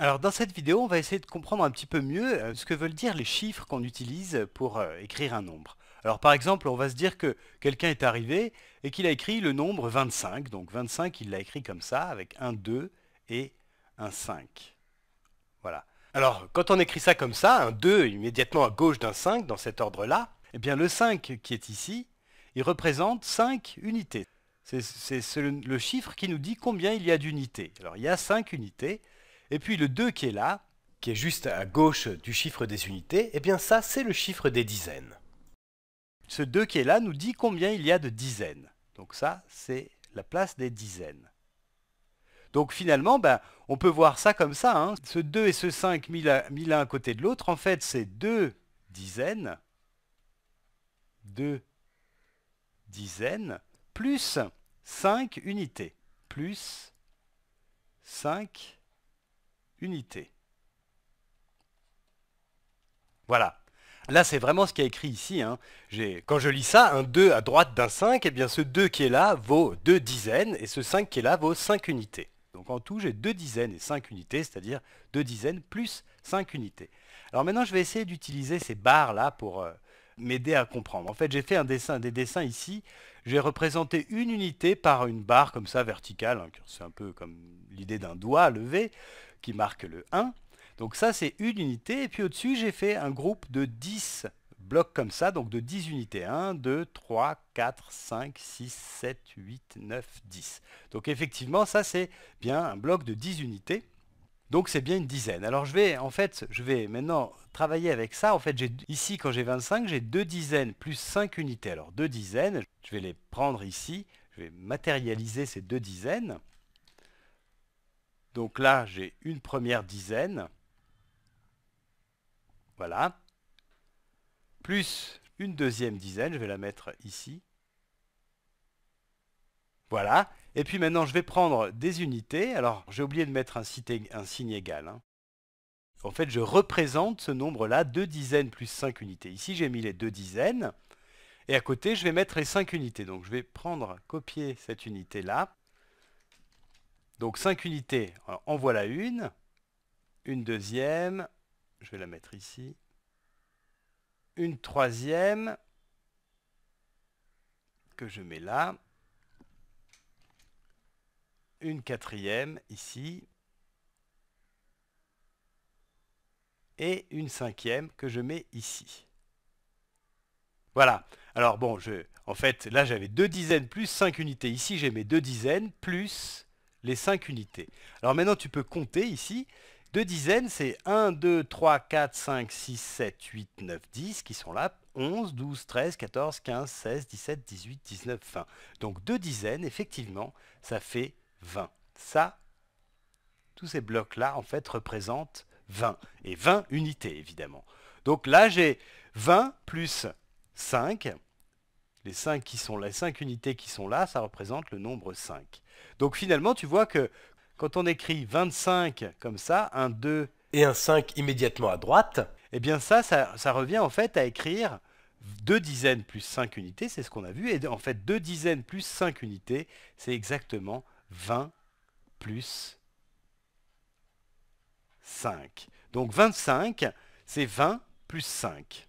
Alors dans cette vidéo, on va essayer de comprendre un petit peu mieux euh, ce que veulent dire les chiffres qu'on utilise pour euh, écrire un nombre. Alors par exemple, on va se dire que quelqu'un est arrivé et qu'il a écrit le nombre 25. Donc 25, il l'a écrit comme ça, avec un 2 et un 5. Voilà. Alors quand on écrit ça comme ça, un 2 immédiatement à gauche d'un 5, dans cet ordre-là, eh bien le 5 qui est ici, il représente 5 unités. C'est le chiffre qui nous dit combien il y a d'unités. Alors il y a 5 unités, et puis le 2 qui est là, qui est juste à gauche du chiffre des unités, eh bien ça c'est le chiffre des dizaines. Ce 2 qui est là nous dit combien il y a de dizaines. Donc ça c'est la place des dizaines. Donc finalement, ben, on peut voir ça comme ça. Hein. Ce 2 et ce 5 mis l'un à côté de l'autre, en fait c'est 2 dizaines. 2 dizaines plus 5 unités. Plus 5 unité. Voilà. Là, c'est vraiment ce qui est écrit ici. Hein. Quand je lis ça, un 2 à droite d'un 5, et eh bien ce 2 qui est là vaut 2 dizaines, et ce 5 qui est là vaut 5 unités. Donc en tout, j'ai 2 dizaines et 5 unités, c'est-à-dire 2 dizaines plus 5 unités. Alors maintenant, je vais essayer d'utiliser ces barres-là pour, euh, m'aider à comprendre. En fait, j'ai fait un dessin, des dessins ici. J'ai représenté une unité par une barre comme ça, verticale. Hein, c'est un peu comme l'idée d'un doigt levé qui marque le 1. Donc ça, c'est une unité. Et puis au-dessus, j'ai fait un groupe de 10 blocs comme ça, donc de 10 unités. 1, 2, 3, 4, 5, 6, 7, 8, 9, 10. Donc effectivement, ça, c'est bien un bloc de 10 unités. Donc c'est bien une dizaine. Alors je vais en fait, je vais maintenant travailler avec ça. En fait, j'ai ici quand j'ai 25, j'ai deux dizaines plus cinq unités. Alors deux dizaines, je vais les prendre ici, je vais matérialiser ces deux dizaines. Donc là, j'ai une première dizaine. Voilà. Plus une deuxième dizaine, je vais la mettre ici. Voilà. Et puis maintenant, je vais prendre des unités. Alors, j'ai oublié de mettre un, signe égal. Hein. En fait, je représente ce nombre-là, deux dizaines plus 5 unités. Ici, j'ai mis les deux dizaines. Et à côté, je vais mettre les cinq unités. Donc, je vais prendre, copier cette unité-là. Donc, 5 unités, en voilà une. Une deuxième, je vais la mettre ici. Une troisième, que je mets là une quatrième ici, et une cinquième que je mets ici. Voilà. Alors bon, je, en fait, là j'avais deux dizaines plus cinq unités. Ici j'ai mes deux dizaines plus les cinq unités. Alors maintenant tu peux compter ici. Deux dizaines, c'est 1, 2, 3, 4, 5, 6, 7, 8, 9, 10 qui sont là. 11, 12, 13, 14, 15, 16, 17, 18, 19, 20. Donc deux dizaines, effectivement, ça fait 20. Ça, tous ces blocs-là, en fait, représentent 20. Et 20 unités, évidemment. Donc là, j'ai 20 plus 5. Les 5, qui sont là, les 5 unités qui sont là, ça représente le nombre 5. Donc finalement, tu vois que quand on écrit 25 comme ça, un 2... Et un 5 immédiatement à droite. Eh bien ça, ça, ça revient en fait à écrire 2 dizaines plus 5 unités, c'est ce qu'on a vu. Et en fait, 2 dizaines plus 5 unités, c'est exactement 20 plus 5. Donc 25, c'est 20 plus 5.